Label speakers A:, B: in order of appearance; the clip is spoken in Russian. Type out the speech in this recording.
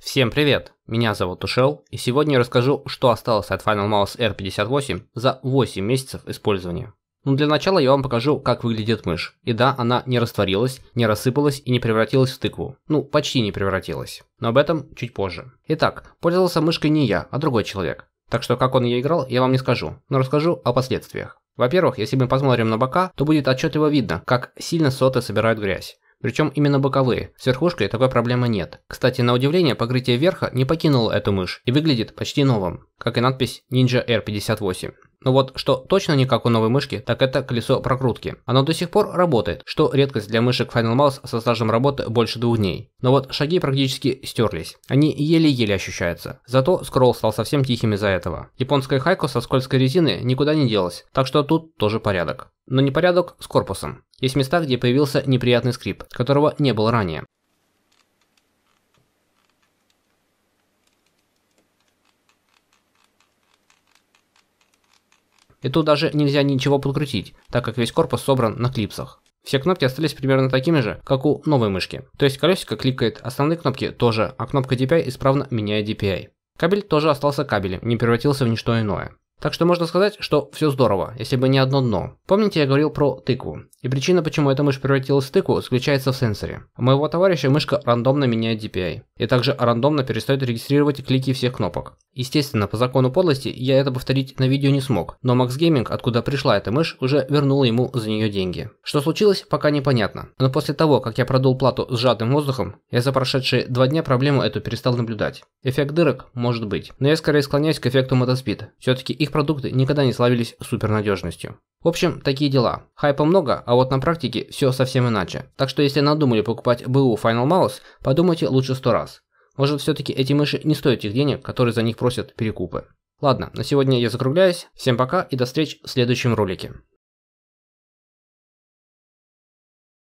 A: Всем привет, меня зовут Ушел, и сегодня я расскажу, что осталось от Final Mouse R58 за 8 месяцев использования. Но ну, для начала я вам покажу, как выглядит мышь. И да, она не растворилась, не рассыпалась и не превратилась в тыкву. Ну, почти не превратилась. Но об этом чуть позже. Итак, пользовался мышкой не я, а другой человек. Так что как он ее играл, я вам не скажу, но расскажу о последствиях. Во-первых, если мы посмотрим на бока, то будет отчетливо видно, как сильно соты собирают грязь. Причем именно боковые. С верхушкой такой проблемы нет. Кстати, на удивление, покрытие верха не покинуло эту мышь и выглядит почти новым, как и надпись Ninja R58. Но ну вот что точно не как у новой мышки, так это колесо прокрутки. Оно до сих пор работает, что редкость для мышек Final Mouse со стажем работы больше двух дней. Но вот шаги практически стерлись. Они еле-еле ощущаются. Зато скролл стал совсем тихим из-за этого. Японская хайку со скользкой резины никуда не делась, так что тут тоже порядок. Но не порядок с корпусом. Есть места, где появился неприятный скрип, которого не было ранее. И тут даже нельзя ничего подкрутить, так как весь корпус собран на клипсах. Все кнопки остались примерно такими же, как у новой мышки. То есть колесико кликает, основные кнопки тоже, а кнопка DPI исправно меняет DPI. Кабель тоже остался кабелем, не превратился в ничто иное. Так что можно сказать, что все здорово, если бы не одно дно. Помните, я говорил про тыкву? И причина, почему эта мышь превратилась в тыкву, заключается в сенсоре. У моего товарища мышка рандомно меняет DPI. И также рандомно перестает регистрировать клики всех кнопок. Естественно, по закону подлости я это повторить на видео не смог, но Max Gaming, откуда пришла эта мышь, уже вернула ему за нее деньги. Что случилось, пока непонятно. Но после того, как я продул плату с жадным воздухом, я за прошедшие два дня проблему эту перестал наблюдать. Эффект дырок может быть, но я скорее склоняюсь к эффекту мотоспид. Все-таки их продукты никогда не славились супернадежностью. В общем, такие дела. Хайпа много, а вот на практике все совсем иначе. Так что если надумали покупать БУ Final Mouse, подумайте лучше сто раз. Может все-таки эти мыши не стоят тех денег, которые за них просят перекупы. Ладно, на сегодня я закругляюсь. Всем пока и до встреч в следующем ролике.